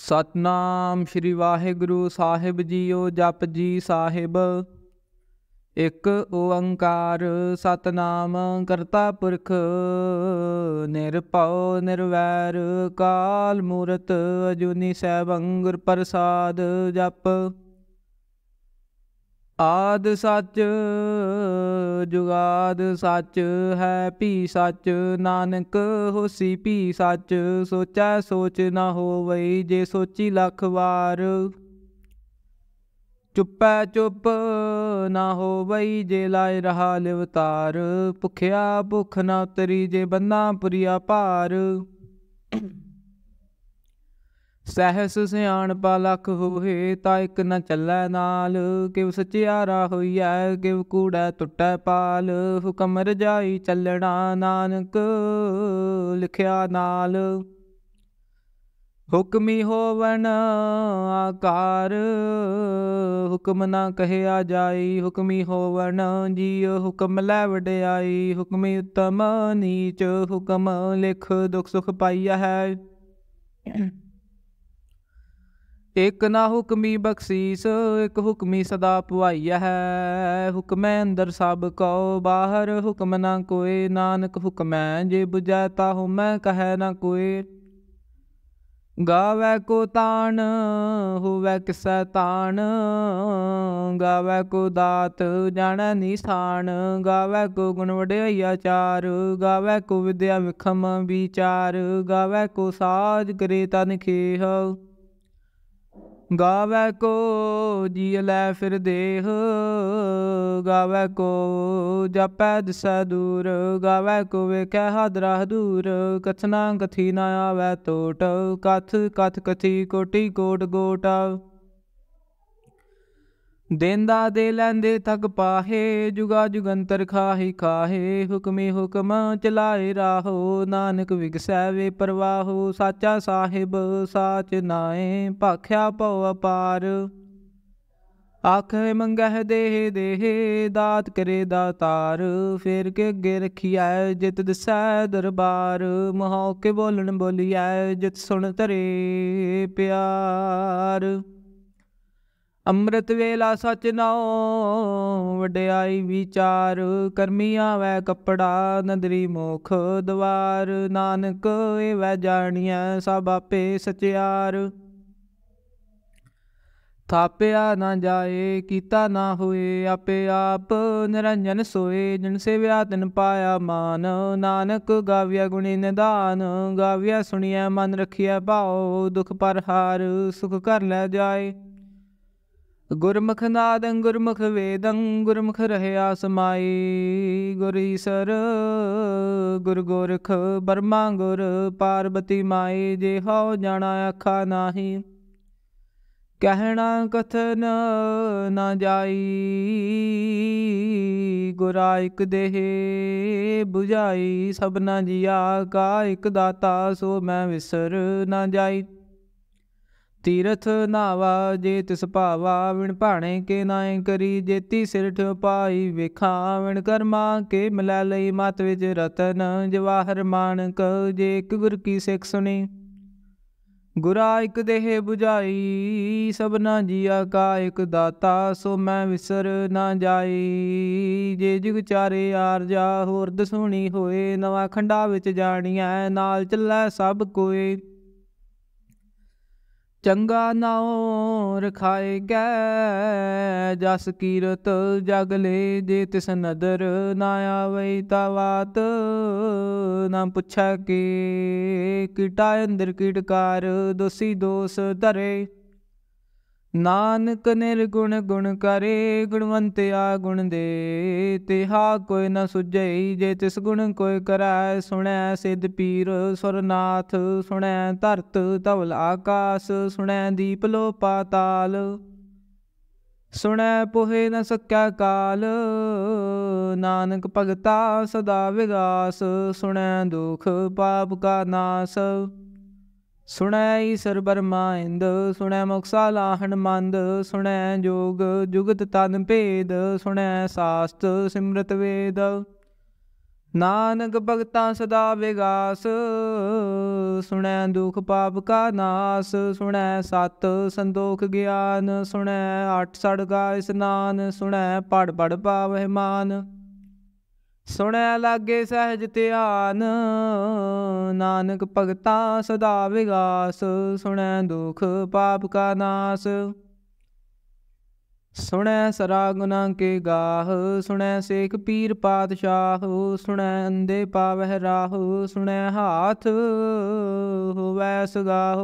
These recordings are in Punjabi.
ਸਤਨਾਮ ਸ੍ਰੀ ਵਾਹਿਗੁਰੂ ਸਾਹਿਬ ਜੀਓ ਜਪ ਜੀ ਸਾਹਿਬ ਇੱਕ ਓੰਕਾਰ ਸਤਨਾਮ ਕਰਤਾ ਪੁਰਖ ਨਿਰਪਉ ਨਿਰਵੈਰ ਕਾਲ ਮੂਰਤ ਅਜੂਨੀ ਸੈਭੰ ਗੁਰ ਪ੍ਰਸਾਦ ਜਪ ਆਦ ਸੱਚ ਜੁਗਾਦ ਸੱਚ ਹੈ ਭੀ ਸੱਚ ਨਾਨਕ ਹੋਸੀ ਭੀ ਸੱਚ ਸੋਚੈ ਸੋਚ ਨਾ ਹੋਵਈ ਜੇ ਸੋਚੀ ਲੱਖ ਵਾਰ ਚੁੱਪੈ ਚੁੱਪ ਨਾ ਹੋਵਈ ਜੇ ਲਾਇ ਰਹਾ ਲਿਵਤਾਰ ਭੁਖਿਆ ਭੁਖ ਨਾ ਉਤਰੀ ਜੇ ਬੰਨਾ ਪੁਰੀਆ ਭਾਰ ਸਹਸ ਸਿਆਣ ਲਖ ਹੋਏ ਤਾਂ ਇੱਕ ਨਾ ਚੱਲੈ ਨਾਲ ਕਿਵ ਸਚਿਆਰਾ ਹੋਈਐ ਕਿਵ ਕੂੜੈ ਟੁੱਟੈ ਪਾਲ ਹੁਕਮ ਰਜਾਈ ਚੱਲਣਾ ਨਾਨਕ ਲਿਖਿਆ ਨਾਲ ਹੁਕਮੀ ਹੋਵਣ ਆਕਾਰ ਹੁਕਮ ਨਾ ਕਹਿਆ ਜਾਈ ਹੁਕਮੀ ਹੋਵਣ ਜੀਉ ਹੁਕਮ ਲੈ ਵਡਿਆਈ ਹੁਕਮੀ ਉਤਮ ਨੀਚ ਹੁਕਮ ਲਿਖ ਦੁਖ ਸੁਖ ਪਾਈਆ ਹੈ ਇਕ ਨਾ ਹੁਕਮੀ ਬਖਸ਼ੀਸ ਇਕ ਹੁਕਮੀ ਸਦਾ ਪੁਆਈਆ ਹੈ ਹੁਕਮੈ ਅੰਦਰ ਸਭ ਕੋ ਬਾਹਰ ਹੁਕਮ ਨਾ ਕੋਏ ਨਾਨਕ ਹੁਕਮੈ ਜੇ ਬੁਝੈ ਤਾ ਮੈਂ ਕਹੈ ਨਾ ਕੋਏ ਗਾਵੈ ਕੋ ਤਾਣ ਹੋਵੈ ਕਿਸੈ ਤਾਣ ਗਾਵੈ ਕੋ ਦਾਤ ਜਾਣੈ ਨਿਸ਼ਾਨ ਗਾਵੈ ਕੋ ਗੁਣ ਵਡਿਆਈ ਆਚਾਰ ਗਾਵੈ ਕੋ ਵਿਦਿਆ ਵਿਖਮ ਵਿਚਾਰ ਗਾਵੈ ਕੋ ਸਾਜ ਕਰੇ ਤਨ ਖੇਹ ਗਾਵੇ ਕੋ ਜੀ ਲੈ ਫਿਰ ਦੇਹ ਗਾਵੇ ਕੋ ਜਪੈ ਦਸਾ ਦੂਰ ਗਾਵੇ ਕੋ ਵੇਖੈ ਹਾਦਰਾ ਦੂਰ ਕਥਨਾ ਕਥੀ ਨਾ ਆਵੇ ਤੋਟ ਕਥ ਕਥ ਕਥੀ ਕੋਟੀ ਕੋਟ ਗੋਟਾ ਦੇਂਦਾ ਦੇ ਲੈਂਦੇ ਤੱਕ ਪਾਹੇ ਜੁਗਾ ਜੁਗੰਤਰ ਖਾਹੀ ਖਾਹੇ ਹੁਕਮੇ ਹੁਕਮ ਚਲਾਏ ਰਾਹੋ ਨਾਨਕ ਵਿਗਸੈ ਵੇ ਪ੍ਰਵਾਹੋ ਸਾਚਾ ਸਾਹਿਬ ਸਾਚ ਨਾਏ ਭਾਖਿਆ ਪਉ ਅਪਾਰ ਆਖੇ ਮੰਗਹਿ ਦੇਹ ਦੇਹ ਦਾਤ ਕਰੇ ਦਾਤਾਰ ਫੇਰ ਕੇ ਅੱਗੇ ਰਖਿਆ ਜਿਤ ਦਸੈ ਦਰਬਾਰ ਮਹਾਉ ਕੇ ਬੋਲਣ ਬੋਲੀਐ ਜਿਤ ਸੁਣ ਤਰੇ ਪਿਆਰ ਅੰਮ੍ਰਿਤ ਵੇਲਾ ਸਚ ਨਾਉ ਵਡਿਆਈ ਵਿਚਾਰ ਕਰਮੀ ਆਵੈ ਕਪੜਾ ਨਦਰੀ ਮੋਖ ਦਵਾਰ ਨਾਨਕ ਏ ਵੈ ਜਾਣੀਐ ਸਭ ਆਪੇ ਸਚਿਆਰ ਥਾਪਿਆ ਨਾ ਜਾਏ ਕੀਤਾ ਨਾ ਹੋਏ ਆਪੇ ਆਪ ਨਿਰੰਜਨ ਸੋਏ ਜਿਨ ਸੇਵਿਆ ਤਿਨ ਪਾਇਆ ਮਾਨ ਨਾਨਕ ਗਾਵਿਆ ਗੁਣੀ ਨਿਦਾਨ ਗਾਵਿਆ ਸੁਣੀਐ ਮਨ ਰਖਿਆ ਭਾਉ ਦੁਖ ਪਰ ਹਾਰ ਸੁਖ ਕਰ ਲੈ ਜਾਏ ਗੁਰਮੁਖ ਨਾਦੰ ਗੁਰਮੁਖ ਵੇਦੰ ਗੁਰਮੁਖ ਰਹਿਆ ਸਮਾਈ ਗੁਰੀ ਸਰ ਗੁਰ ਗੋਰਖ ਬਰਮਾ ਗੁਰ ਪਾਰਬਤੀ ਮਾਈ ਜੇ ਹਉ ਜਾਣਾ ਅੱਖਾ ਨਾਹੀ ਕਹਿਣਾ ਕਥਨ ਨਾ ਜਾਈ ਗੁਰਾ ਇਕ ਦੇਹ 부ਝਾਈ ਸਭਨਾ ਜੀਆ ਕਾ ਇਕ ਦਾਤਾ ਸੋ ਮੈਂ ਵਿਸਰ ਨਾ ਜਾਈ ਤੀਰਥ ਨਾਵਾ ਜੇ ਤਿਸ ਭਾਵਾ ਵਿਣ ਭਾਣੇ ਕੇ ਨਾਇ ਕਰੀ ਜੇਤੀ ਸਿਰਠ ਪਾਈ ਵਿਖਾ ਵਿਣ ਕਰਮਾ ਕੇ ਮਿਲੈ ਲਈ ਮਤ ਵਿੱਚ ਰਤਨ ਜਵਾਹਰ ਮਾਨਕ ਜੇ ਇੱਕ ਗੁਰ ਕੀ ਸਿੱਖ ਸੁਣੀ ਗੁਰਾ ਇੱਕ ਦੇਹ 부ਝਾਈ ਸਭਨਾ ਜੀਆ ਕਾ ਇੱਕ ਦਾਤਾ ਸੋ ਮੈਂ ਵਿਸਰ ਨਾ ਜਾਈ ਜੇ ਜੁਗ ਚਾਰੇ ਆਰਜਾ ਹੋਰ ਦਸੂਣੀ ਹੋਏ ਨਵਾਂ ਖੰਡਾ ਵਿੱਚ ਜਾਣੀਐ ਨਾਲ ਚੱਲੈ ਸਭ ਕੋਏ ਚੰਗਾ ਨਾਉ ਰਖਾਏ ਗੈ ਜਸ ਕੀਰਤ ਜਗ ਲੈ ਜੇ ਤਿਸ ਨਦਰ ਨਾ ਆਵੇ ਵਾਤ ਨਾ ਪੁੱਛਾ ਕੀ ਕਿਟਾ ਅੰਦਰ ਕੀਟਕਾਰ ਦੋਸੀ ਦੋਸ ਧਰੇ ਨਾਨਕ ਨਿਰਗੁਣ ਗੁਣ ਕਰੇ ਗੁਣਵੰਤਿਆ ਗੁਣ ਦੇ ਤਿਹਾ ਕੋਈ ਨ ਸੁਝੈ ਜੇ ਤਿਸ ਗੁਣ ਕੋਈ ਕਰੈ ਸੁਣੈ ਸਿਧ ਪੀਰ ਸੁਰਨਾਥ ਸੁਣੈ ਧਰਤ ਤਵਲ ਆਕਾਸ ਸੁਣੈ ਦੀਪ ਲੋ ਪਾਤਾਲ ਸੁਣੈ ਪੋਹੇ ਨ ਸਕਿਆ ਕਾਲ ਨਾਨਕ ਭਗਤਾ ਸਦਾ ਵਿਗਾਸ ਸੁਣੈ ਦੁਖ ਪਾਪ ਕਾ ਨਾਸ ਸੁਣੈ ਸਰਬਰ ਮਾਇੰਦ ਸੁਣੈ ਮੁਕਸਾ ਲਾਹਣ ਮੰਦ ਸੁਣੈ ਜੋਗ ਜੁਗਤ ਤਨ ਭੇਦ ਸੁਣੈ ਸਾਸਤ ਸਿਮਰਤ ਵੇਦ ਨਾਨਕ ਭਗਤਾ ਸਦਾ ਵਿਗਾਸ ਸੁਣੈ ਦੁਖ ਪਾਪ ਕਾ ਨਾਸ ਸੁਣੈ ਸਤ ਸੰਤੋਖ ਗਿਆਨ ਸੁਣੈ ਅਠ ਸੜ ਗਾ ਇਸਨਾਨ ਸੁਣੈ ਪੜ ਪੜ ਪਾਵਹਿ ਮਾਨ ਸੁਣੈ ਲਾਗੇ ਸਹਿਜ ਧਿਆਨ ਨਾਨਕ ਭਗਤਾ ਸਦਾ ਵਿਗਾਸ ਸੁਣੈ ਦੁਖ ਪਾਪ ਕਾ ਨਾਸ ਸੁਣੈ ਸਰਾ ਗੁਨਾ ਕੇ ਗਾਹ ਸੁਣੈ ਸੇਖ ਪੀਰ ਪਾਤਸ਼ਾਹ ਸੁਣੈ ਅੰਦੇ ਪਾਵਹਿ ਰਾਹ ਸੁਣੈ ਹਾਥ ਹੋਵੈ ਸਗਾਹ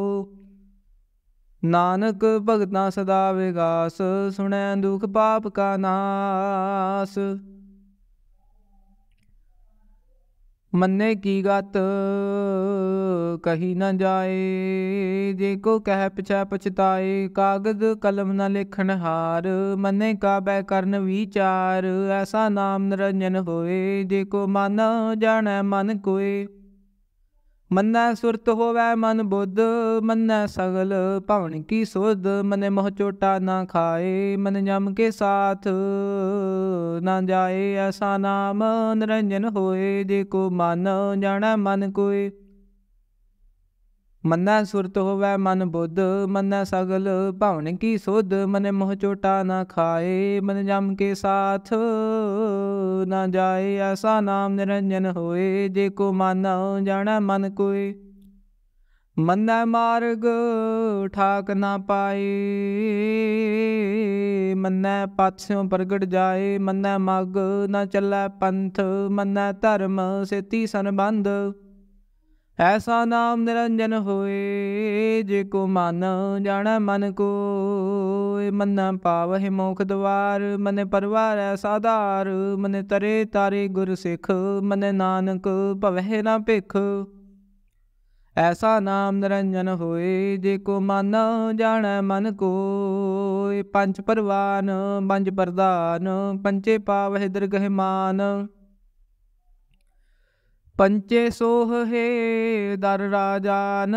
ਨਾਨਕ ਭਗਤਾ ਸਦਾ ਵਿਗਾਸ ਸੁਣੈ ਦੁਖ ਪਾਪ ਕਾ ਨਾਸ ਮੰਨੇ ਕੀ ਗਤ ਕਹੀ ਨਾ ਜਾਏ ਜੇ ਕੋ ਕਹਿ ਪਛੈ ਪਛਤਾਏ ਕਾਗਦ ਕਲਮ ਨਾ ਲਿਖਣ ਹਾਰ ਮੰਨੇ ਬੈ ਕਰਨ ਵਿਚਾਰ ਐਸਾ ਨਾਮ ਨਿਰੰਜਨ ਹੋਏ ਜੇ ਕੋ ਮਨ ਜਾਣੈ ਮਨ ਕੋਏ ਮੰਨੈ ਸੁਰਤ ਹੋਵੈ ਮਨ ਬੁੱਧ ਮੰਨੈ ਸਗਲ ਭਵਨ ਕੀ ਸੁਧ ਮਨੇ ਮੋਹ ਚੋਟਾ ਨਾ ਖਾਏ ਮਨ ਜਮ ਕੇ ਸਾਥ ਨਾ ਜਾਏ ਐਸਾ ਨਾਮ ਨਿਰੰਜਨ ਹੋਏ ਜੇ ਕੋ ਮਨ ਜਾਣੈ ਮਨ ਕੋਏ ਮੰਨੈ ਸੁਰਤ ਹੋਵੈ ਮਨ ਬੁੱਧ ਮੰਨੈ ਸਗਲ ਭਵਨ ਕੀ ਸੁਧ ਮਨ ਮੋਹ ਚੋਟਾ ਨਾ ਖਾਏ ਮਨ ਜਮ ਕੇ ਸਾਥ ਨਾ ਜਾਏ ਐਸਾ ਨਾਮ ਨਿਰੰਜਨ ਹੋਏ ਜੇ ਕੋ ਮਨ ਜਾਣੈ ਮਨ ਕੋਏ ਮੰਨੈ ਮਾਰਗ ਠਾਕ ਨਾ ਪਾਏ ਮੰਨੈ ਪਾਥਿਓ ਪ੍ਰਗਟ ਜਾਏ ਮੰਨੈ ਮਗ ਨਾ ਚੱਲੈ ਪੰਥ ਮੰਨੈ ਧਰਮ ਸੇਤੀ ਸੰਬੰਧ ਐਸਾ ਨਾਮ ਨਿਰੰਜਨ ਹੋਏ ਜੇ ਕੋ ਮਨ ਜਾਣੈ ਮਨ ਕੋ ਮਨ ਪਾਵਹਿ ਮੋਖ ਦਵਾਰ ਮਨ ਪਰਵਾਰ ਸਾਧਾਰ ਮਨ ਤਰੇ ਤਾਰੇ ਗੁਰ ਸਿੱਖ ਮਨ ਨਾਨਕ ਭਵਹਿ ਨਾ ਭਿਖ ਐਸਾ ਨਾਮ ਨਿਰੰਜਨ ਹੋਏ ਜੇ ਕੋ ਮਨ ਜਾਣੈ ਮਨ ਕੋ ਪੰਜ ਪਰਵਾਨ ਪੰਜ ਪ੍ਰਦਾਨ ਪੰਚੇ ਪਾਵਹਿ ਦਰਗਹਿ ਮਾਨ ਪੰਚੇ ਸੋਹ ਹੈ ਦਰ ਰਾਜਾਨ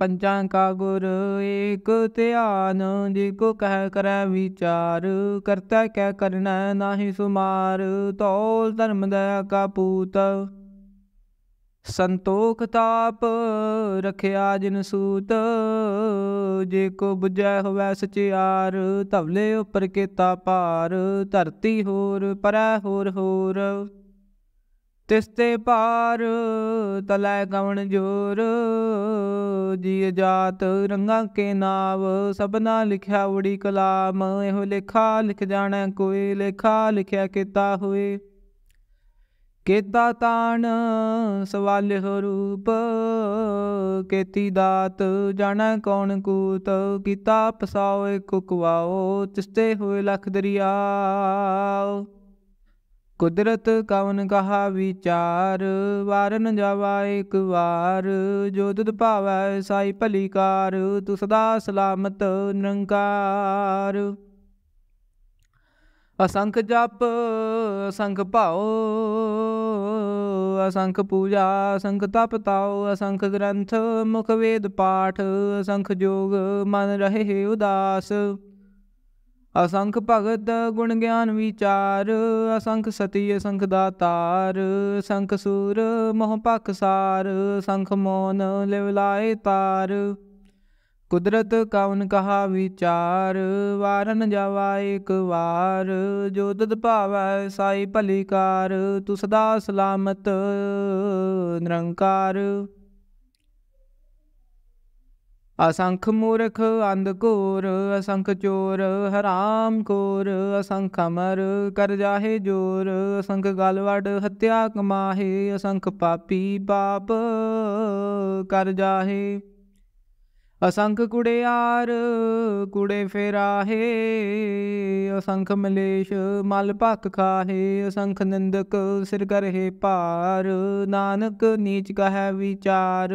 ਪੰਚਾਂ ਕਾ ਗੁਰ ਏਕ ਧਿਆਨ ਜੇ ਕੋ ਕਹਿ ਕਰੈ ਵਿਚਾਰ ਕਰਤਾ ਕਹਿ ਕਰਨਾ ਨਾਹੀ ਸੁਮਾਰ ਤੋਲ ਧਰਮ ਦਾ ਕਾਪੂਤ ਸੰਤੋਖ ਤਾਪ ਰਖਿਆ ਜਿਨ ਸੂਤ ਜੇ ਕੋ ਬੁਝੈ ਹੋਵੈ ਸਚਿਆਰ ਧਵਲੇ ਉਪਰ ਕੇ ਤਾਪਾਰ ਧਰਤੀ ਹੋਰ ਪਰੈ ਹੋਰ ਹੋਰ ਤਿਸ ਤੇ ਪਾਰ ਤਲੈ ਗਵਣ ਜੋਰ ਜੀ ਜਾਤ ਰੰਗਾ ਕੇ ਨਾਵ ਸਭਨਾ ਲਿਖਿਆ ਉੜੀ ਕਲਾਮ ਇਹੋ ਲਿਖਾ ਲਿਖ ਜਾਣਾ ਕੋਈ ਲਿਖਾ ਲਿਖਿਆ ਕੀਤਾ ਹੋਏ ਕੇਤਾ ਤਾਣ ਸਵਾਲ ਹੋ ਰੂਪ ਕੇਤੀ ਦਾਤ ਜਾਣਾ ਕੌਣ ਕੂਤ ਕੀਤਾ ਪਸਾਓ ਕੁਕਵਾਓ ਤਿਸਤੇ ਹੋਏ ਲਖ ਦਰਿਆ ਕੁਦਰਤ ਕਵਨ ਕਹਾ ਵਿਚਾਰ ਵਾਰਨ ਜਾਵਾ ਇੱਕ ਵਾਰ ਜੋ ਤੁਧ ਭਾਵੈ ਸਾਈ ਭਲੀ ਕਾਰ ਤੂੰ ਸਦਾ ਸਲਾਮਤ ਨਿਰੰਕਾਰ ਅਸੰਖ ਜਪ ਅਸੰਖ ਭਾਉ ਅਸੰਖ ਪੂਜਾ ਅਸੰਖ ਤਪ ਤਾਉ ਅਸੰਖ ਗ੍ਰੰਥ ਮੁਖ ਵੇਦ ਪਾਠ ਅਸੰਖ ਜੋਗ ਮਨ ਰਹੇ ਉਦਾਸ ਅਸੰਖ ਭਗਤ ਗੁਣ ਗਿਆਨ ਵਿਚਾਰ ਅਸੰਖ ਸਤੀ ਅਸੰਖ ਦਾਤਾਰ ਸੰਖ ਸੂਰ ਮੋਹ ਪਖਸਾਰ ਸੰਖ ਮੋਨ ਲਿਵਲਾਏ ਤਾਰ ਕੁਦਰਤ ਕਵਨ ਕਹਾ ਵਿਚਾਰ ਵਾਰਨ ਜਾਵਾ ਇੱਕ ਵਾਰ ਜੋ ਤਦ ਭਾਵੈ ਸਾਈ ਭਲੀਕਾਰ ਕਾਰ ਤੂੰ ਸਦਾ ਸਲਾਮਤ ਨਿਰੰਕਾਰ ਅਸੰਖ ਮੂਰਖ ਅੰਧਕੋਰ ਅਸੰਖ ਚੋਰ ਹਰਾਮ ਕੋਰ ਅਸੰਖ ਅਮਰ ਕਰ ਜਾਹੇ ਜੋਰ ਅਸੰਖ ਗਲਵੜ ਹੱਤਿਆ ਕਮਾਹੇ ਅਸੰਖ ਪਾਪੀ ਪਾਪ ਕਰ ਜਾਹੇ ਅਸੰਖ ਕੁੜਿਆਰ ਕੁੜੇ ਫੇਰਾਹੇ ਅਸੰਖ ਮਲੇਸ਼ ਮਲ ਭਖ ਖਾਹੇ ਅਸੰਖ ਨਿੰਦਕ ਸਿਰ ਕਰਹੇ ਪਾਰ ਨਾਨਕ ਨੀਚ ਕਹੈ ਵਿਚਾਰ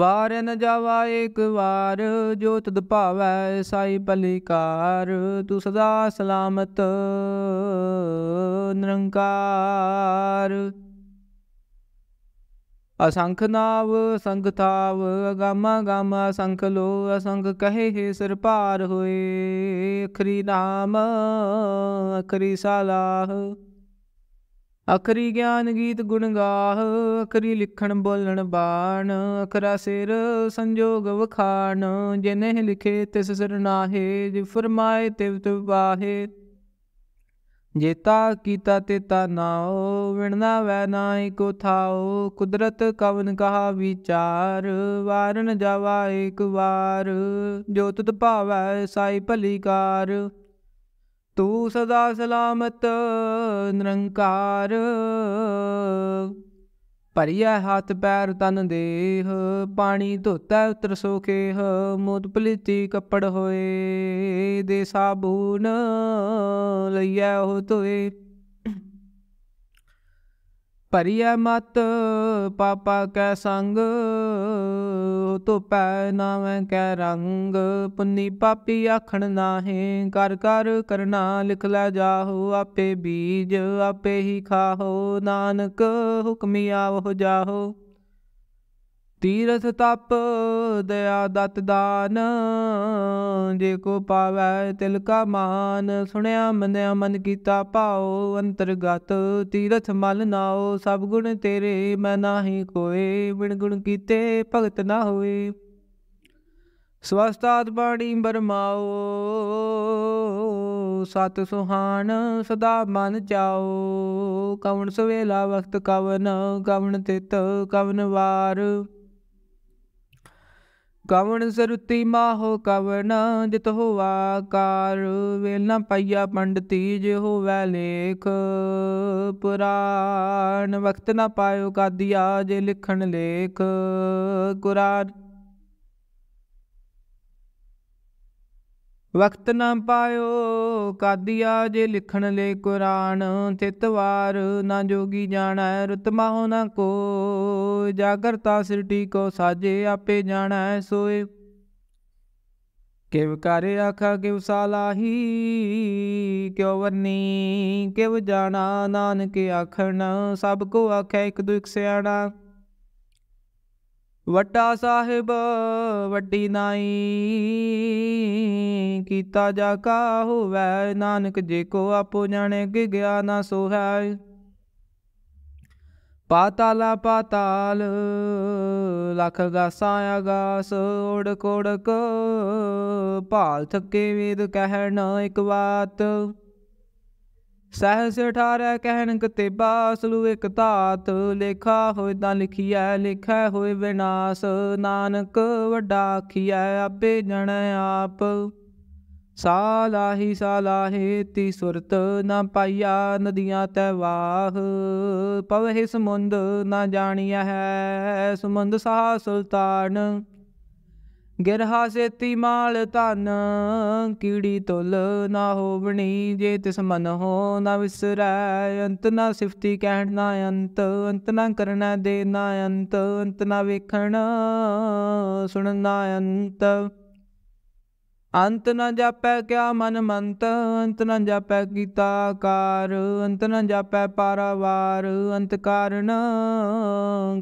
ਵਾਰ ਨ ਜਾਵਾ ਏਕ ਵਾਰ ਜੋ ਤਦ ਭਾਵੈ ਸਾਈ ਭਲਿਕਾਰ ਤੂੰ ਸਦਾ ਸਲਾਮਤ ਨਿਰੰਕਾਰ ਅਸੰਖ ਨਾਵ ਸੰਗ ਥਾਵ ਗਮ ਗਾਮਾ ਸੰਖ ਲੋ ਅਸੰਖ ਕਹੇ ਹੈ ਸਿਰ ਪਾਰ ਹੋਏ ਅਖਰੀ ਨਾਮ ਅਖਰੀ ਸਲਾਹ ਅਖਰੀ ਗਿਆਨ ਗੀਤ ਗੁਣ ਗਾਹ ਅਖਰੀ ਲਿਖਣ ਬੋਲਣ ਬਾਣ ਅਖਰਾ ਸਿਰ ਸੰਜੋਗ ਵਖਾਣ ਜਿਨੇ ਲਿਖੇ ਤਿਸ ਸਿਰ ਨਾਹੇ ਜਿ ਫਰਮਾਏ ਤਿਵ ਤਿਵ ਬਾਹੇ ਜੇਤਾ ਕੀਤਾ ਤੇਤਾ ਨਾਉ ਵਿਣਨਾ ਵੈ ਨਾਹੀ ਕੋ ਥਾਉ ਕੁਦਰਤ ਕਵਨ ਕਹਾ ਵਿਚਾਰ ਵਾਰਨ ਜਾਵਾ ਇੱਕ ਵਾਰ ਜੋ ਤੁਧ ਭਾਵੈ ਸਾਈ ਭਲੀ ਕਾਰ ਤੂੰ ਸਦਾ ਸਲਾਮਤ ਨਿਰੰਕਾਰ ਪਰਿਆ ਹੱਥ ਪੈਰ ਤਨ ਦੇਹ ਪਾਣੀ ਧੋਤਾ ਉਤਰ ਸੋਖੇਹ ਮੋਦ ਪਲੀਤੀ ਕੱਪੜ ਹੋਏ ਦੇ ਸਾਬੂਨ ਲਈਐ ਉਹ ਤੋਏ ਭਰੀਐ ਮਤ ਪਾਪਾ ਕੈ ਸੰਗ ਧੁਪੈ ਨਾਵੇਂ ਕੈ ਰੰਗ ਪੁੰਨੀ ਪਾਪੀ ਆਖਣ ਨਾਹੀ ਕਰ ਕਰ ਕਰਨਾ ਲਿਖ ਲੈ ਜਾਹੋ ਆਪੇ ਬੀਜ ਆਪੇ ਹੀ ਖਾਹੋ ਨਾਨਕ ਹੁਕਮੀ ਆਵਹੁ ਜਾਹੋ ਤੀਰਥ ਤਪ ਦਇਆ ਦਤ ਦਾਨ ਜੇ ਕੋ ਪਾਵੈ ਤਿਲ ਕਾ ਮਾਨ ਸੁਣਿਆ ਮੰਨਿਆ ਮਨ ਕੀਤਾ ਭਾਉ ਅੰਤਰਗਤ ਤੀਰਥ ਮਲ ਨਾਓ ਸਭ ਗੁਣ ਤੇਰੇ ਮੈਂ ਨਾਹੀ ਕੋਏ ਬਿਨ ਗੁਣ ਕੀਤੇ ਭਗਤ ਨਾ ਹੋਏ ਸਵਸਤਾਤ ਬਾਣੀ ਬਰਮਾਓ ਸਤ ਸੁਹਾਨ ਸਦਾ ਮਨ ਚਾਓ ਕਵਣ ਸਵੇਲਾ ਵਖਤ ਕਵਨ ਕਵਣ ਤਿਤ ਕਵਨ ਵਾਰ ਕਵਣ ਸਰੁਤੀ ਮਾਹੋ ਕਵਣ ਜਿਤ ਹੋਵਾ ਕਾਰ ਵੇਲ ਨਾ ਪਈਆ ਪੰਡਤੀ ਜੇ ਹੋਵੇ ਲੇਖ ਪੁਰਾਣ ਵਕਤ ਨਾ ਪਾਇਓ ਕਾਦੀਆ ਜੇ ਲਿਖਣ ਲੇਖ ਕੁਰਾਨ ਵਕਤ ਨਾ ਪਾਇਓ ਕਾਦੀਆ ਜੇ ਲਿਖਣ ਲੈ ਕੁਰਾਨ ਤਿਤਵਾਰ ਨਾ ਜੋਗੀ ਜਾਣਾ ਰਤਮਾ ਹੋ ਨਾ ਕੋ ਜਾਗਰਤਾ ਸਿਰਟੀ ਕੋ ਸਾਜੇ ਆਪੇ ਜਾਣਾ ਸੋਏ ਕਿਵ ਕਰ ਆਖਾ ਕਿਵ ਸਾਲਾਹੀ ਕਿਉ ਵਰਨੀ ਕਿਵ ਜਾਣਾ ਨਾਨਕ ਆਖਣ ਸਭ ਕੋ ਆਖੇ ਇੱਕ ਦੁਖ ਸਿਆਣਾ ਵੱਡਾ ਸਾਹਿਬ ਵੱਡੀ ਨਾਈ ਕੀਤਾ ਜਾ ਕਾ ਹੋਵੇ ਨਾਨਕ ਜੇ ਕੋ ਆਪੋ ਜਾਣੇ ਕਿ ਗਿਆ ਨਾ ਸੋ ਹੈ ਪਾਤਾਲ ਪਾਤਾਲ ਲਖ ਗਾਸਾ ਆਗਾਸ ਓੜ ਕੋੜਕ ਭਾਲ ਥੱਕੇ ਵੇਦ ਕਹਿਣ ਇੱਕ ਬਾਤ ਸਹਸ 18 ਕਹਿਣ ਕਤੇਬਾ ਸਲੂ ਇਕ ਧਾਤ ਲੇਖਾ ਹੋਇ ਤਾਂ ਲਿਖੀਐ ਲਿਖੈ ਹੋਇ ਵਿਨਾਸ਼ ਨਾਨਕ ਵੱਡਾ ਆਖੀਐ ਆਪੇ ਜਣ ਆਪ ਸਾਲਾਹੀ ਸਾਲਾਹੇ ਤੀ ਸੁਰਤ ਨਾ ਪਾਈਆ ਨਦੀਆਂ ਤੈ ਵਾਹ ਪਵਹਿ ਸਮੁੰਦ ਨਾ ਜਾਣੀਐ ਹੈ ਸਮੁੰਦ ਸਾਹ ਸੁਲਤਾਨ ਗਿਰਹਾ ਸੇਤੀ ਮਾਲ ਧਨ ਕੀੜੀ ਤੁਲ ਨਾ ਹੋਵਣੀ ਜੇ ਤਿਸ ਮਨ ਹੋ ਨਾ ਵਿਸਰੈ ਅੰਤ ਨਾ ਸਿਫਤੀ ਕਹਿਣ ਨਾ ਅੰਤ ਅੰਤ ਨਾ ਕਰਨਾ ਦੇ ਨਾ ਅੰਤ ਅੰਤ ਨਾ ਵੇਖਣ ਸੁਣ ਨਾ ਅੰਤ ਅੰਤ ਨ ਜਾਪੈ ਕਿਆ ਮਨ ਮੰਤ ਅੰਤ ਨ ਜਾਪੈ ਕੀਤਾ ਆਕਾਰ ਅੰਤ ਨ ਜਾਪੈ ਪਾਰਾਵਾਰ ਅੰਤ ਕਾਰਨ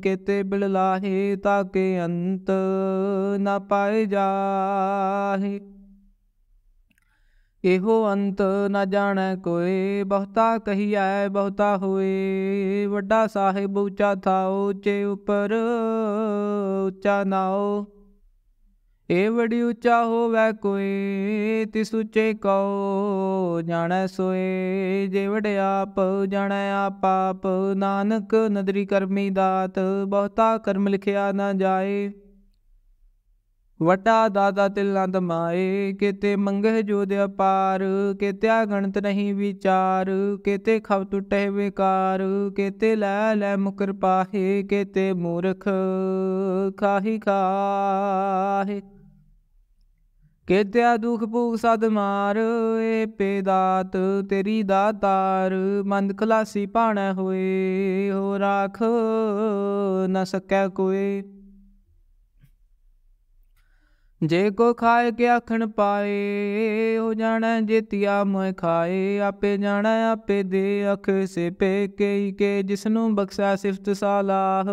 ਕਿਤੇ ਬਿਲ ਲਾਹੇ ਤਾਕੇ ਅੰਤ ਨ ਪਾਇ ਜਾਹੇ ਇਹੋ ਅੰਤ ਨ ਜਾਣੈ ਕੋਈ ਬਹੁਤਾ ਕਹੀਐ ਬਹੁਤਾ ਹੋਏ ਵੱਡਾ ਸਾਹਿਬ ਉੱਚਾ ਥਾਉ ਚੇ ਉਪਰ ਉੱਚਾ ਨਾਉ ਏ ਵੜੀ ਉੱਚਾ ਹੋਵੇ ਕੋਈ ਤਿਸ ਉੱਚੇ ਕਉ ਜਾਣੈ ਸੋਏ ਜੇ ਵੜਿ ਆਪ ਜਾਣੈ ਆਪਾਪ ਨਾਨਕ ਨਦਰੀ ਕਰਮੀ ਦਾਤ ਬਹੁਤਾ ਕਰਮ ਲਿਖਿਆ ਨ ਜਾਏ ਵਟਾ ਦਾਦਾ ਤਿਲ ਨੰਦ ਮਾਏ ਕਿਤੇ ਮੰਗਹਿ ਜੋਦ ਅਪਾਰ ਕਿਤਿਆ ਗਣਤ ਨਹੀਂ ਵਿਚਾਰ ਕਿਤੇ ਖਬ ਟੁੱਟੇ ਵਿਕਾਰ ਕਿਤੇ ਲੈ ਲੈ ਮੁਕਰ ਪਾਹੇ ਕਿਤੇ ਮੂਰਖ ਖਾਹੀ ਖਾਹੇ ਕੇਤਿਆ ਦੁਖ ਭੂਖ ਸਦ ਮਾਰ ਏ ਪੇਦਾਤ ਤੇਰੀ ਦਾਤਾਰ ਮੰਦ ਖਲਾਸੀ ਪਾਣਾ ਹੋਏ ਹੋ ਰਾਖ ਨਾ ਸਕੈ ਕੋਏ ਜੇ ਕੋ ਖਾਇ ਕੇ ਆਖਣ ਪਾਏ ਹੋ ਜਾਣਾ ਜਿਤਿਆ ਮੈਂ ਖਾਏ ਆਪੇ ਜਾਣਾ ਆਪੇ ਦੇ ਅਖ ਸੇ ਪੇ ਕੇ ਕੇ ਨੂੰ ਬਖਸ਼ਾ ਸਿਫਤ ਸਾਲਾਹ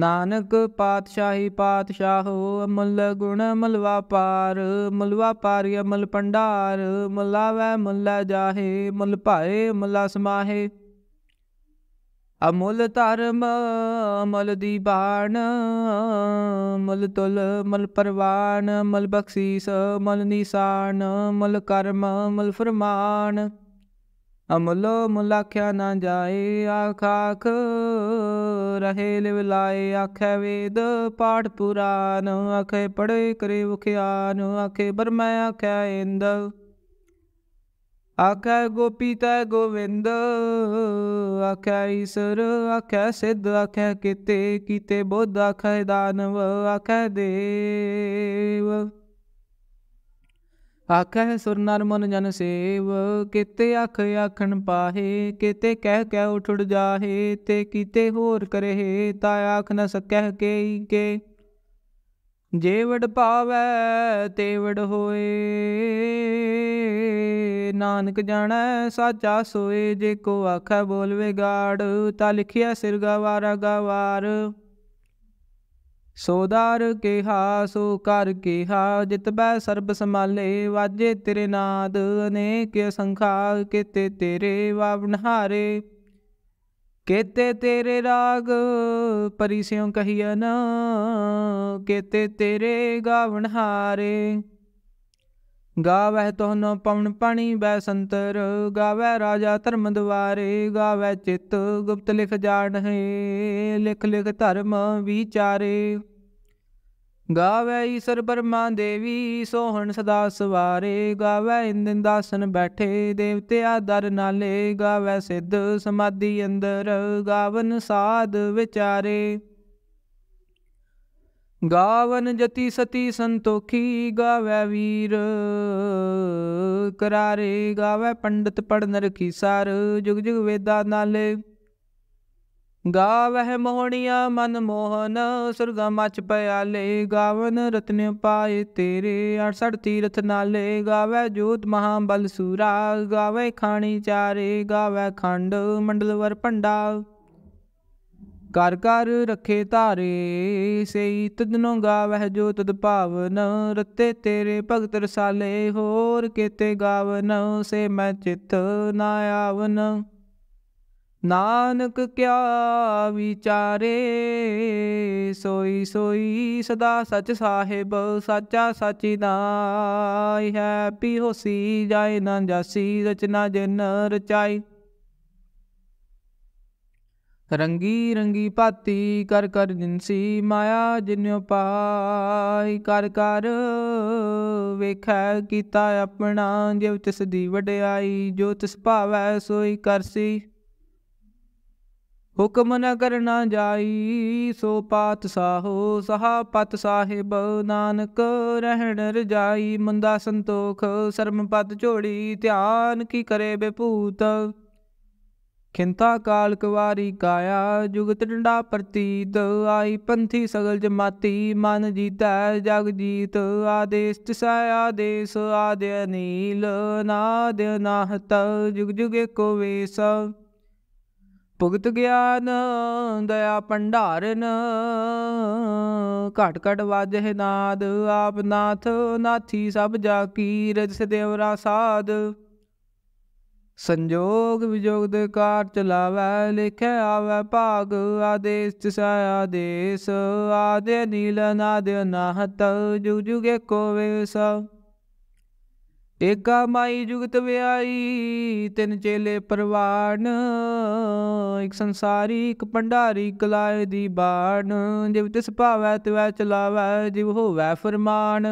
ਨਾਨਕ ਪਾਤਸ਼ਾਹੀ ਪਾਤਸ਼ਾਹ ਅਮਲ ਗੁਣ ਮਲਵਾ ਪਾਰ ਮਲਵਾ ਪਾਰ ਅਮਲ ਪੰਡਾਰ ਮਲਾਵੇ ਮੁੱਲਾ ਜਾਹੇ ਮਲ ਭਾਏ ਮਲਾ ਸਮਾਹੇ ਅਮੁੱਲ ਧਰਮ ਅਮਲ ਦੀ ਬਾਣ ਮਲ ਤੁਲ ਮਲ ਪਰਵਾਨ ਮਲ ਬਖਸ਼ੀਸ ਮਲ ਨਿਸ਼ਾਨ ਮਲ ਕਰਮ ਮਲ ਫਰਮਾਨ ਅਮਲੋ ਮੁਲਾਖਿਆ ਨਾ ਜਾਏ ਆਖਾਖ ਰਹੇ ਲਿਵ ਲਾਏ ਆਖੇ ਵੇਦ ਪਾਠ ਪੁਰਾਨ ਆਖੇ ਪੜੇ ਕਰੇ ਵਖਿਆਨ ਆਖੇ ਬਰਮੈ ਆਖੇ ਇੰਦ ਆਖੇ ਗੋਪੀ ਤੈ ਗੋਵਿੰਦ ਆਖੇ ਈਸ਼ਰ ਆਖੇ ਸਿੱਧ ਆਖੇ ਕਿਤੇ ਕੀਤੇ ਬੋਧ ਆਖੇ ਦਾਨਵ ਆਖੇ ਦੇਵ ਆਖੈ ਸੁਰ ਨਰ ਮਨ ਜਨ ਸੇਵ ਕਿਤੇ ਅੱਖ ਆਖਣ ਪਾਹੇ ਕਿਤੇ ਕਹਿ ਕਹਿ ਉਠੜ ਜਾਹੇ ਤੇ ਕੀਤੇ ਹੋਰ ਕਰੇ ਤਾ ਆਖ ਨ ਸਕਹਿ ਕੇਈ ਕੇ ਜੇਵੜ ਪਾਵੈ ਤੇਵੜ ਹੋਏ ਨਾਨਕ ਜਾਣੈ ਸਾਚਾ ਸੋਏ ਜੇ ਕੋ ਆਖੈ ਬੋਲਵੇ ਗਾੜ ਤਾ ਲਿਖਿਆ ਸਿਰ ਗਵਾਰਾ ਗਵਾਰ ਸੋਦਾਰ ਕਿਹਾ ਸੋ ਕਰ ਕਿਹਾ ਜਿਤ ਬੈ ਸਰਬ ਸਮਾਲੇ ਵਾਜੇ ਤੇਰੇ ਨਾਦ ਅਨੇਕ ਸੰਖਾ ਕਿਤੇ ਤੇਰੇ ਵਾਵਨਹਾਰੇ ਕੇਤੇ ਤੇਰੇ ਰਾਗ ਪਰਿਸਿਉ ਕਹੀਐਨ ਕੇਤੇ ਤੇਰੇ ਗਾਵਣਹਾਰੇ ਗਾਵਹਿ ਤੋਨ ਪਵਨ ਪਾਣੀ ਬੈ ਸੰਤਰ ਗਾਵੈ ਰਾਜਾ ਧਰਮ ਦਵਾਰੇ ਗਾਵੈ ਚਿਤ ਗੁਪਤ ਲਿਖ ਹੈ ਲਿਖ ਲਿਖ ਧਰਮ ਵਿਚਾਰੇ ਗਾਵੇ ਈਸ਼ਰ ਬਰਮਾ ਦੇਵੀ ਸੋਹਣ ਸਦਾ ਸਵਾਰੇ ਗਾਵੇ ਇੰਦਨ ਦਾਸਨ ਬੈਠੇ ਦੇਵਤੇ ਆਦਰ ਨਾਲੇ ਗਾਵੇ ਸਿੱਧ ਸਮਾਧੀ ਅੰਦਰ ਗਾਵਨ ਸਾਧ ਵਿਚਾਰੇ ਗਾਵਨ ਜਤੀ ਸਤੀ ਸੰਤੋਖੀ ਗਾਵੇ ਵੀਰ ਕਰਾਰੇ ਗਾਵੇ ਪੰਡਤ ਪੜਨ ਰਖੀ ਸਾਰ ਜੁਗ ਜੁਗ ਵੇਦਾ ਨਾਲੇ ਗਾਵਹਿ ਮੋਹਣੀਆਂ ਮਨ ਮੋਹਨ ਸੁਰਗਾ ਮਚ ਪਿਆਲੇ ਗਾਵਨ ਰਤਨ ਪਾਏ ਤੇਰੇ 68 ਤੀਰਥ ਨਾਲੇ ਗਾਵੈ ਜੋਤ ਮਹਾ ਬਲ ਸੂਰਾ ਗਾਵੈ ਖਾਣੀ ਚਾਰੇ ਗਾਵੈ ਖੰਡ ਮੰਡਲ ਵਰ ਪੰਡਾ ਕਰ ਕਰ ਰਖੇ ਧਾਰੇ ਸਈ ਤਦਨੋਂ ਗਾਵਹਿ ਜੋ ਤਦ ਭਾਵਨ ਰਤੇ ਤੇਰੇ ਭਗਤ ਰਸਾਲੇ ਹੋਰ ਕੀਤੇ ਗਾਵਨ ਸੇ ਮੈਂ ਚਿਤ ਨਾ ਆਵਨ ਨਾਨਕ ਕਿਆ ਵਿਚਾਰੇ ਸੋਈ ਸੋਈ ਸਦਾ ਸਚ ਸਾਹਿਬ ਸਾਚਾ ਸਾਚੀ ਨਾਇ ਹੈ ਪੀ ਹੋਸੀ ਜਾਏ ਨਾ ਜਾਸੀ ਰਚਨਾ ਜਨ ਰਚਾਈ ਰੰਗੀ ਰੰਗੀ ਪਾਤੀ ਕਰ ਕਰ ਜਿੰਸੀ ਮਾਇਆ ਜਿਨਿਉ ਪਾਈ ਕਰ ਕਰ ਵੇਖੈ ਕੀਤਾ ਆਪਣਾ ਜਿਵ ਤਿਸ ਦੀ ਵਡਿਆਈ ਜੋ ਤਿਸ ਭਾਵੈ ਸੋਈ ਕਰਸੀ ਹੁਕਮ ਨ ਕਰਨਾ ਜਾਈ ਸੋ ਪਾਤ ਸਾਹੋ ਸਹਾ ਪਤ ਸਾਹਿਬ ਨਾਨਕ ਰਹਿਣ ਰਜਾਈ ਮੰਦਾ ਸੰਤੋਖ ਸਰਮ ਪਤ ਝੋੜੀ ਧਿਆਨ ਕੀ ਕਰੇ ਬੇਪੂਤ ਖਿੰਤਾ ਕਾਲ ਕਵਾਰੀ ਕਾਇਆ ਜੁਗਤ ਡੰਡਾ ਪ੍ਰਤੀਤ ਆਈ ਪੰਥੀ ਸਗਲ ਜਮਾਤੀ ਮਨ ਜੀਤਾ ਜਗ ਜੀਤ ਆਦੇਸ਼ ਤਿਸੈ ਆਦੇਸ਼ ਆਦਿ ਅਨੀਲ ਨਾਦ ਨਾਹਤ ਜੁਗ ਜੁਗ ਕੋ ਵੇਸ ਭੁਗਤ ਗਿਆਨ ਦਇਆ ਭੰਡਾਰਨ ਘਟ ਘਟ ਵਾਜਹਿ ਨਾਦ ਆਪ ਨਾਥ ਨਾਥੀ ਸਭ ਜਾ ਕੀ ਰਜ ਸਦੇਵਰਾ ਸਾਧ ਸੰਜੋਗ ਵਿਜੋਗ ਦੇ ਕਾਰ ਚਲਾਵੇ ਲਿਖੇ ਆਵੇ ਭਾਗ ਆਦੇਸ ਤਿਸੈ ਆਦੇਸ ਆਦੇ ਨੀਲ ਨਾਦ ਨਾਹਤ ਜੁਗ ਜੁਗੇ ਕੋ ਵੇਸਾ ਏਕਾ ਮਾਈ ਜੁਗਤ ਵਿਆਈ ਤਿੰਨ ਚੇਲੇ ਪਰਵਾਨ ਇੱਕ ਸੰਸਾਰੀ ਇੱਕ ਭੰਡਾਰੀ ਕਲਾਏ ਦੀ ਬਾਣ ਜਿਵ ਤਿਸ ਭਾਵੈ ਤਵੈ ਚਲਾਵੈ ਜਿਵ ਹੋਵੈ ਫਰਮਾਨ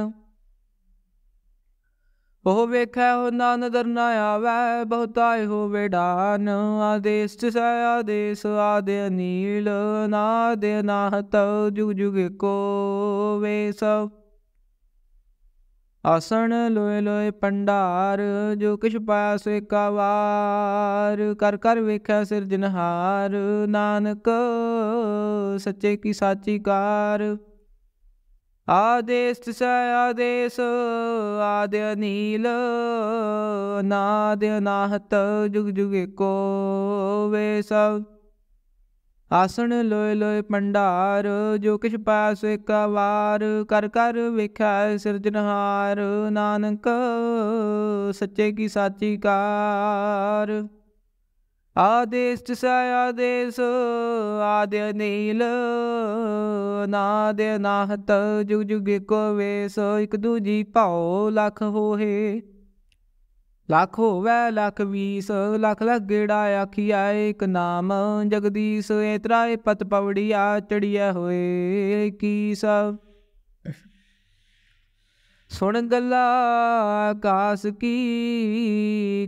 ਉਹ ਵੇਖੈ ਹੋ ਨਾ ਨਦਰ ਨਾ ਆਵੈ ਬਹੁਤਾਇ ਹੋਵੇ ਡਾਨ ਆਦੇਸ ਸੈ ਆਦੇਸ ਆਦੇ ਨੀਲ ਨਾ ਦੇ ਨਾਹਤ ਜੁਗ ਜੁਗ ਕੋ ਵੇ ਸਭ ਆਸਣ ਲੋਏ ਲੋਏ ਪੰਡਾਰ ਜੋ ਕਿਛ ਪਾਇਆ ਸੋ ਕਵਾਰ ਕਰ ਕਰ ਵੇਖਿਆ ਸਿਰਜਨਹਾਰ ਨਾਨਕ ਸੱਚੇ ਕੀ ਸਾਚੀ ਕਾਰ ਆਦੇਸ ਸੈ ਆਦੇਸ ਆਦਿ ਅਨੀਲ ਨਾਦ ਨਾਹਤ ਜੁਗ ਜੁਗੇ ਕੋ ਵੇ ਸਭ ਆਸਣ ਲੋਏ ਲੋਏ ਪੰਡਾਰ ਜੋ ਕਿਛ ਪਾਸ ਇੱਕ ਵਾਰ ਕਰ ਕਰ ਵੇਖਿਆ ਸਿਰਜਨਹਾਰ ਨਾਨਕ ਸੱਚੇ ਕੀ ਸਾਚੀ ਕਾਰ ਆਦੇਸ਼ ਸਾਇ ਆਦੇਸ਼ ਆਦੇ ਨੀਲ ਨਾਦ ਨਾਹਤ ਜੁਗ ਜੁਗ ਕੋ ਵੇਸ ਇਕ ਦੂਜੀ ਭਾਉ ਲਖ ਹੋਹੇ ਲੱਖ ਹੋਵੇ ਲੱਖ 20 ਲੱਖ ਲੱਖ ਗੇੜਾ ਆਖਿਆ ਇੱਕ ਨਾਮ ਜਗਦੀਸ਼ ਇਤਰਾਏ ਪਤ ਪਵੜੀਆ ਚੜੀਆ ਹੋਏ ਕੀ ਸਭ ਸੁਣ ਗੱਲਾ ਆਕਾਸ ਕੀ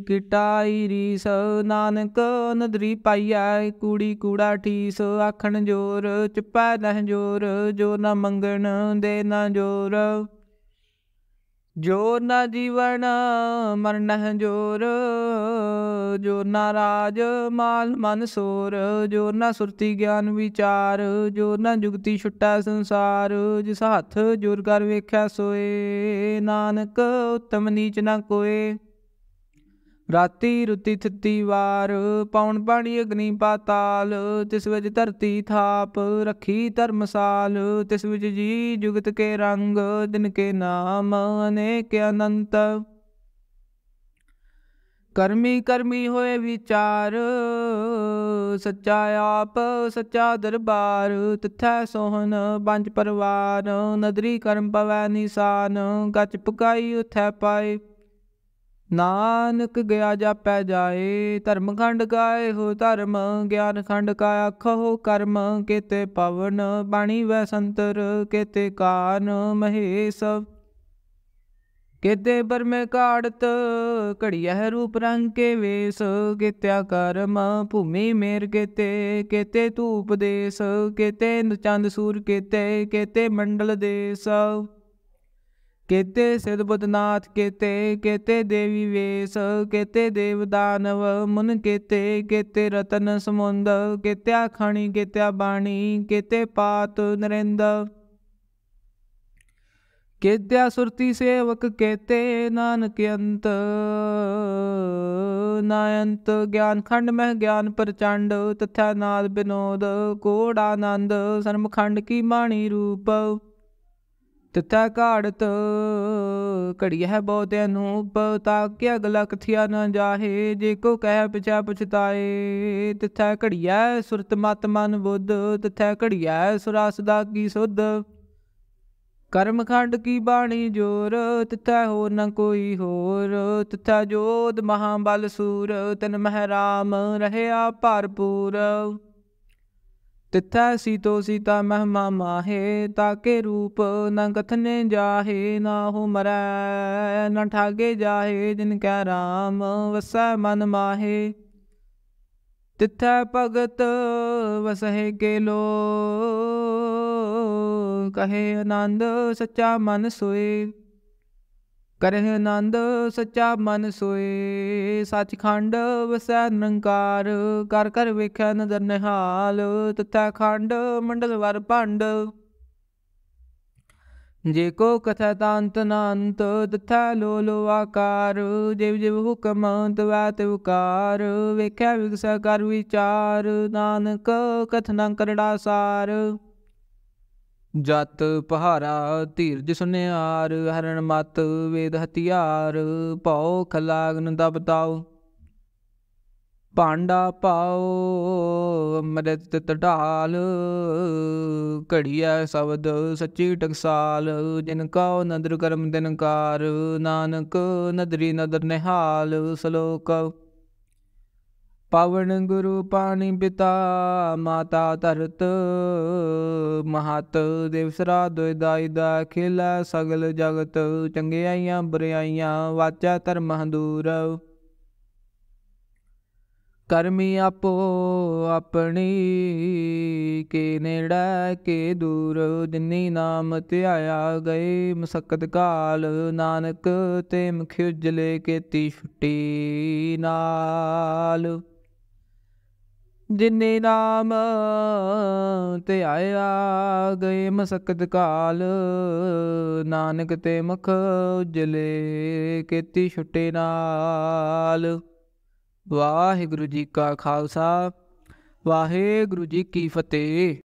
ਕਿਟਾਈ ਰੀਸ ਨਾਨਕ ਨਦਰੀ ਪਾਈਆ ਕੂੜੀ ਕੂੜਾ ਠੀਸ ਆਖਣ ਜੋਰ ਚੁੱਪਾ ਨਹਿ ਜੋਰ ਜੋ ਨਾ ਮੰਗਣ ਦੇ ਨਾ ਜੋਰ ਜੋ ਨਾ ਜੀਵਨ ਮਰਨ ਜੋਰ ਜੋ ਨਾ ਰਾਜ ਮਾਲ ਮਨ ਸੋਰ ਜੋ ਨਾ ਸੁਰਤੀ ਗਿਆਨ ਵਿਚਾਰ ਜੋ ਨਾ ਜੁਗਤੀ ਛੁੱਟਾ ਸੰਸਾਰ ਜਿਸ ਹੱਥ ਜੋਰ ਕਰ ਵੇਖਿਆ ਸੋਏ ਨਾਨਕ ਉਤਮ ਨੀਚ ਨਾ ਕੋਏ ਰਾਤੀ ਰੁੱਤੀ ਥਿੱਤੀ ਵਾਰ ਪੌਣ ਪਾਣੀ ਅਗਨੀ ਪਾਤਾਲ ਤਿਸ ਵਿੱਚ ਧਰਤੀ ਥਾਪ ਰੱਖੀ ਧਰਮਸਾਲ ਤਿਸ ਵਿੱਚ ਜੀ ਜੁਗਤ ਕੇ ਰੰਗ ਦਿਨ ਕੇ ਨਾਮ ਅਨੇਕ ਅਨੰਤ ਕਰਮੀ ਕਰਮੀ ਹੋਏ ਵਿਚਾਰ ਸੱਚਾ ਆਪ ਸੱਚਾ ਦਰਬਾਰ ਤਿੱਥੈ ਸੋਹਣ ਪੰਜ ਪਰਵਾਰ ਨਦਰੀ ਕਰਮ ਪਵੈ ਨਿਸਾਨ ਗੱਚ ਪਕਾਈ ਉਥੈ ਪਾਏ ਨਾਨਕ ਗਿਆ ਜਾਪੈ ਜਾਏ ਧਰਮ ਖੰਡ ਕਾਏ ਹੋ ਧਰਮ ਗਿਆਨ ਖੰਡ ਕਾ ਆਖੋ ਕਰਮ ਕੀਤੇ ਪਵਨ ਬਾਣੀ ਵੈ ਸੰਤਰ ਕੀਤੇ ਕਾਨ ਮਹੇਸ਼ ਕਿਤੇ ਬਰਮੇ ਕਾੜਤ ਘੜੀਐ ਰੂਪ ਰੰਗ ਕੇ ਵੇਸ ਕਿਤਿਆ ਕਰਮ ਭੂਮੀ ਮੇਰ ਕਿਤੇ ਕਿਤੇ ਧੂਪ ਦੇਸ ਕਿਤੇ ਚੰਦ ਸੂਰ ਕਿਤੇ ਕਿਤੇ ਮੰਡਲ ਦੇਸ ਕੇਤੇ ਸਿਧ ਬੁੱਧਨਾਥ ਕੇਤੇ ਕੇਤੇ ਦੇਵੀ ਵੇਸ ਕੇਤੇ ਦੇਵ ਦਾਨਵ ਮਨ ਕੇਤੇ ਕੇਤੇ ਰਤਨ ਸਮੁੰਦ ਕੇਤਿਆ ਖਣੀ ਕੇਤਿਆ ਬਾਣੀ ਕੇਤੇ ਪਾਤ ਨਰਿੰਦ ਕੇਤਿਆ ਸੁਰਤੀ ਸੇਵਕ ਕੇਤੇ ਨਾਨਕ ਅੰਤ ਨਾਇੰਤ ਗਿਆਨ ਖੰਡ ਮਹਿ ਗਿਆਨ ਪ੍ਰਚੰਡ ਤਥਾ ਨਾਦ ਬਿਨੋਦ ਕੋੜ ਆਨੰਦ ਸਰਮਖੰਡ ਕੀ ਬਾਣੀ ਰੂਪ ਤਤਾ ਘਾੜਤ ਘੜੀ ਹੈ ਬਹੁਤ ਅਨੂਪ ਕਿ ਅਗਲਾ ਕਥਿਆ ਨਾ ਜਾਹੇ ਜੇ ਕੋ ਕਹਿ ਪਿਛਾ ਪਛਤਾਏ ਤਿਥੈ ਘੜੀਐ ਸੁਰਤ ਮਤ ਮਨ ਬੁੱਧ ਤਿਥੈ ਘੜੀਐ ਸੁਰਾਸ ਦਾ ਕੀ ਸੁਧ ਕਰਮ ਖੰਡ ਕੀ ਬਾਣੀ ਜੋਰ ਤਿਥੈ ਹੋ ਨ ਕੋਈ ਹੋਰ ਤਿਥੈ ਜੋਦ ਮਹਾਬਲ ਸੂਰ ਤਨ ਮਹਿਰਾਮ ਰਹਿਆ ਭਰਪੂਰ ਤਿੱਥੈ ਸੀਤੋ ਸੀਤਾ ਮਹਿਮਾ ਮਾਹੇ ਤਾਕੇ ਰੂਪ ਨ ਕਥਨੇ ਜਾਹੇ ਨਾ ਹੋ ਮਰੈ ਨ ਠਾਗੇ ਜਾਹੇ ਜਿਨ ਕੈ ਰਾਮ ਵਸੈ ਮਨ ਮਾਹੇ ਤਿੱਥੈ ਭਗਤ ਵਸਹਿ ਕੇ ਲੋ ਕਹੇ ਆਨੰਦ ਸੱਚਾ ਮਨ ਸੋਏ ਕਰਹਿ ਆਨੰਦ ਸੱਚਾ ਮਨ ਸੋਏ ਸੱਚਖੰਡ ਵਸੈ ਨਿਰੰਕਾਰ ਕਰ ਕਰ ਵੇਖੈ ਨਦਰ ਨਿਹਾਲ ਤਥਾ ਖੰਡ ਮੰਡਲ ਵਰ ਭੰਡ ਜੇ ਕੋ ਕਥਾ ਤਾਂਤ ਨਾਂਤ ਤਥਾ ਲੋ ਲੋ ਆਕਾਰ ਜਿਵ ਜਿਵ ਹੁਕਮ ਤਵਾ ਤਿਵਕਾਰ ਵੇਖੈ ਵਿਗਸਾ ਕਰ ਵਿਚਾਰ ਨਾਨਕ ਕਥਨਾ ਕਰੜਾ ਸਾਰ ਜਤ ਪਹਾਰਾ ਧੀਰਜ ਸੁਨਿਆਰ ਹਰਣ ਮਤ ਵੇਦ ਹਥਿਆਰ ਭਉ ਖਲਾਗਨ ਦਬਤਾਓ ਪਾਂਡਾ ਪਾਉ ਅੰਮ੍ਰਿਤ ਤਟਾਲ ਘੜੀਐ ਸ਼ਬਦ ਸੱਚੀ ਟਕਸਾਲ ਜਿਨ ਕਉ ਨਦਰ ਕਰਮ ਦਿਨਕਾਰ ਨਾਨਕ ਨਦਰੀ ਨਦਰ ਨਿਹਾਲ ਸਲੋਕ ਪਵਨ ਗੁਰੂ ਪਾਣੀ ਪਿਤਾ ਮਾਤਾ ਧਰਤ ਮਹਤ ਦੇਵਸਰਾ ਦੁਇਦਾਈ ਦਾ ਖਿਲਾ ਸਗਲ ਜਗਤ ਚੰਗਿਆਈਆਂ ਬਰਿਆਈਆਂ ਵਾਚਾ ਧਰਮ ਹੰਦੂਰ ਕਰਮੀ ਆਪੋ ਆਪਣੀ ਕੇ ਨੇੜਾ ਕੇ ਦੂਰ ਜਿਨੀ ਨਾਮ ਧਿਆਇਆ ਗਏ ਮਸਕਤ ਕਾਲ ਨਾਨਕ ਤੇ ਮੁਖ ਉਜਲੇ ਕੇਤੀ ਛੁੱਟੀ ਨਾਲ ਜਿਨੇ ਨਾਮ ਤੇ ਆਇਆ ਗਏ ਮਸਕਤ ਕਾਲ ਨਾਨਕ ਤੇ ਮਖ ਉਜਲੇ ਕੀਤੀ ਛੁੱਟੇ ਨਾਲ ਵਾਹਿਗੁਰੂ ਜੀ ਕਾ ਖਾਲਸਾ ਵਾਹਿਗੁਰੂ ਜੀ ਕੀ ਫਤਿਹ